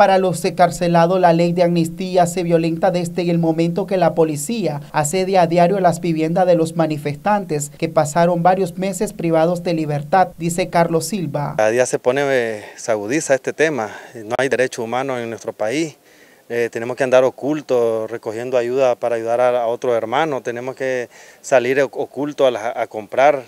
Para los encarcelados, la ley de amnistía se violenta desde el momento que la policía asedia a diario las viviendas de los manifestantes que pasaron varios meses privados de libertad, dice Carlos Silva. Cada día se pone, eh, sagudiza este tema. No hay derecho humano en nuestro país. Eh, tenemos que andar ocultos recogiendo ayuda para ayudar a, otro hermano, tenemos que salir oculto a, comprar,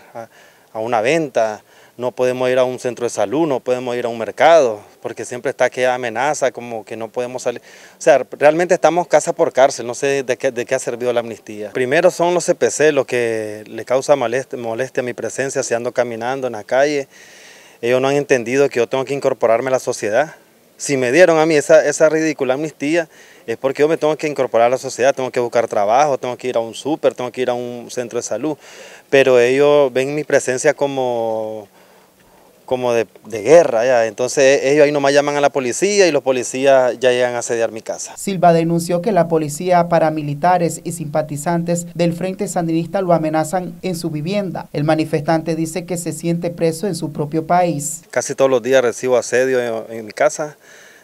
a, una venta no podemos ir a un centro de salud, no podemos ir a un mercado, porque siempre está aquella amenaza como que no podemos salir. O sea, realmente estamos casa por cárcel, no sé de qué, de qué ha servido la amnistía. Primero son los CPC los que le causa molestia, a mi presencia si ando caminando en la calle. Ellos no han entendido que yo tengo que incorporarme a la sociedad. Si me dieron a mí esa, esa ridícula amnistía, es porque yo me tengo que incorporar a la sociedad, tengo que buscar trabajo, tengo que ir a un súper, tengo que ir a un centro de salud. Pero ellos ven mi presencia como como de, guerra. Ya. Entonces ellos ahí nomás llaman a la policía y los policías ya llegan a asediar mi casa. Silva denunció que la policía, paramilitares y simpatizantes del Frente Sandinista lo amenazan en su vivienda. El manifestante dice que se siente preso en su propio país. Casi todos los días recibo asedio en, mi casa.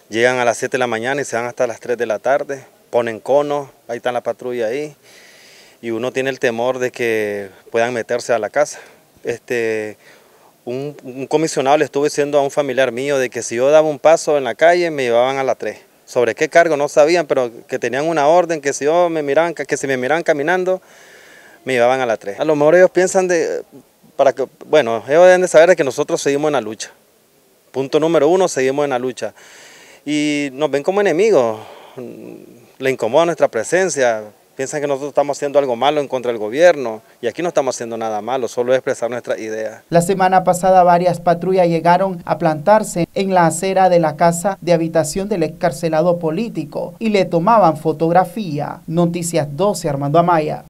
Llegan a las 7 de la mañana y se van hasta las 3 de la tarde. Ponen conos, ahí está la patrulla ahí. Y uno tiene el temor de que puedan meterse a la casa. Este, un, comisionado le estuvo diciendo a un familiar mío de que si yo daba un paso en la calle me llevaban a la 3. Sobre qué cargo no sabían, pero que tenían una orden que si yo me miraban, que si me miraban caminando, me llevaban a la 3. A lo mejor ellos piensan de, para que, bueno, ellos deben de saber que nosotros seguimos en la lucha. Punto número uno, seguimos en la lucha. Y nos ven como enemigos, le incomoda nuestra presencia, piensan que nosotros estamos haciendo algo malo en contra del gobierno y aquí no estamos haciendo nada malo, solo expresar nuestra idea. La semana pasada varias patrullas llegaron a plantarse en la acera de la casa de habitación del excarcelado político y le tomaban fotografía. Noticias 12, Armando Amaya.